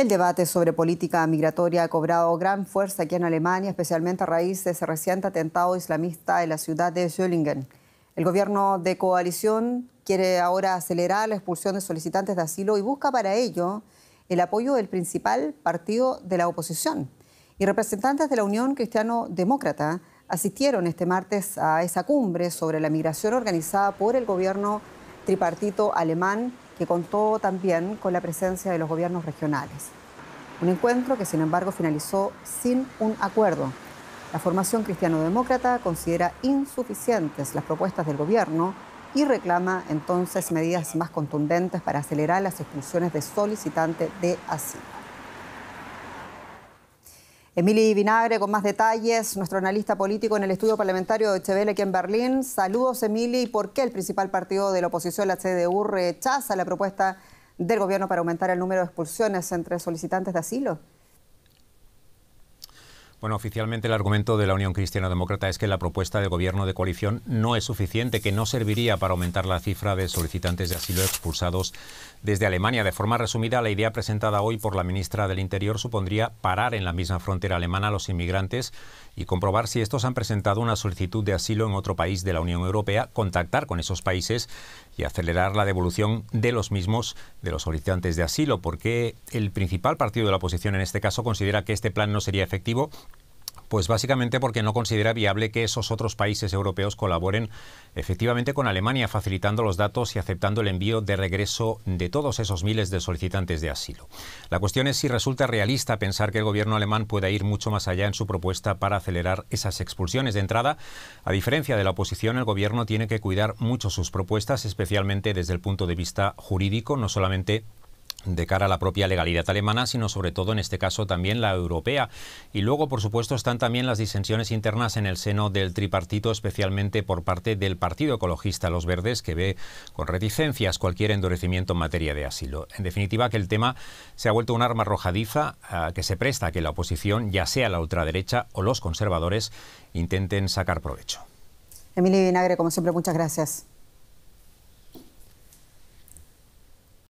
El debate sobre política migratoria ha cobrado gran fuerza aquí en Alemania, especialmente a raíz de ese reciente atentado islamista en la ciudad de Schöllingen. El gobierno de coalición quiere ahora acelerar la expulsión de solicitantes de asilo y busca para ello el apoyo del principal partido de la oposición. Y representantes de la Unión Cristiano Demócrata asistieron este martes a esa cumbre sobre la migración organizada por el gobierno tripartito alemán que contó también con la presencia de los gobiernos regionales. Un encuentro que, sin embargo, finalizó sin un acuerdo. La formación cristiano-demócrata considera insuficientes las propuestas del gobierno y reclama entonces medidas más contundentes para acelerar las expulsiones de solicitantes de asilo. Emily Vinagre con más detalles, nuestro analista político en el estudio parlamentario de Chevelle, aquí en Berlín. Saludos, Emily. ¿Por qué el principal partido de la oposición, la CDU, rechaza la propuesta del gobierno para aumentar el número de expulsiones entre solicitantes de asilo? Bueno, oficialmente el argumento de la Unión Cristiana Demócrata es que la propuesta de gobierno de coalición no es suficiente, que no serviría para aumentar la cifra de solicitantes de asilo expulsados desde Alemania. De forma resumida, la idea presentada hoy por la ministra del Interior supondría parar en la misma frontera alemana a los inmigrantes y comprobar si estos han presentado una solicitud de asilo en otro país de la Unión Europea, contactar con esos países y acelerar la devolución de los mismos de los solicitantes de asilo, porque el principal partido de la oposición en este caso considera que este plan no sería efectivo pues básicamente porque no considera viable que esos otros países europeos colaboren efectivamente con Alemania, facilitando los datos y aceptando el envío de regreso de todos esos miles de solicitantes de asilo. La cuestión es si resulta realista pensar que el gobierno alemán pueda ir mucho más allá en su propuesta para acelerar esas expulsiones. De entrada, a diferencia de la oposición, el gobierno tiene que cuidar mucho sus propuestas, especialmente desde el punto de vista jurídico, no solamente de cara a la propia legalidad alemana, sino sobre todo en este caso también la europea. Y luego, por supuesto, están también las disensiones internas en el seno del tripartito, especialmente por parte del Partido Ecologista Los Verdes, que ve con reticencias cualquier endurecimiento en materia de asilo. En definitiva, que el tema se ha vuelto un arma arrojadiza ah, que se presta a que la oposición, ya sea la ultraderecha o los conservadores, intenten sacar provecho. Emilio Vinagre, como siempre, muchas gracias.